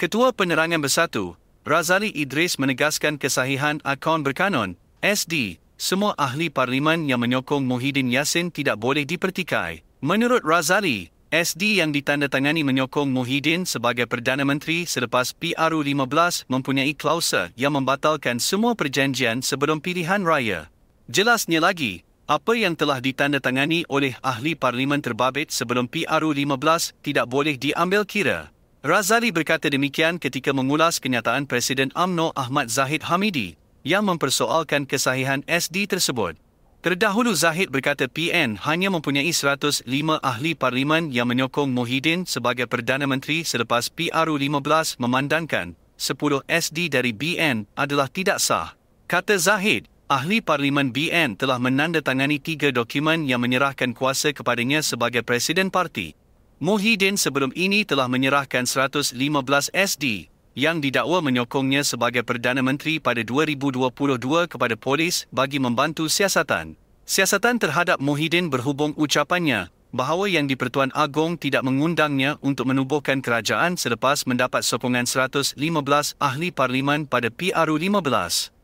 Ketua Penerangan Bersatu, Razali Idris menegaskan kesahihan akaun berkanon, SD, semua ahli parlimen yang menyokong Muhyiddin Yassin tidak boleh dipertikai. Menurut Razali, SD yang ditandatangani menyokong Muhyiddin sebagai Perdana Menteri selepas PRU15 mempunyai klausa yang membatalkan semua perjanjian sebelum pilihan raya. Jelasnya lagi, apa yang telah ditandatangani oleh ahli parlimen terbabit sebelum PRU15 tidak boleh diambil kira. Razali berkata demikian ketika mengulas kenyataan Presiden AMNO Ahmad Zahid Hamidi yang mempersoalkan kesahihan SD tersebut. Terdahulu Zahid berkata PN hanya mempunyai 105 ahli parlimen yang menyokong Muhyiddin sebagai Perdana Menteri selepas PRU15 memandangkan 10 SD dari BN adalah tidak sah. Kata Zahid, ahli parlimen BN telah menandatangani tiga dokumen yang menyerahkan kuasa kepadanya sebagai Presiden Parti. Muhyiddin sebelum ini telah menyerahkan 115 SD yang didakwa menyokongnya sebagai Perdana Menteri pada 2022 kepada polis bagi membantu siasatan. Siasatan terhadap Muhyiddin berhubung ucapannya bahawa yang di-Pertuan Agong tidak mengundangnya untuk menubuhkan kerajaan selepas mendapat sokongan 115 ahli parlimen pada PRU 15.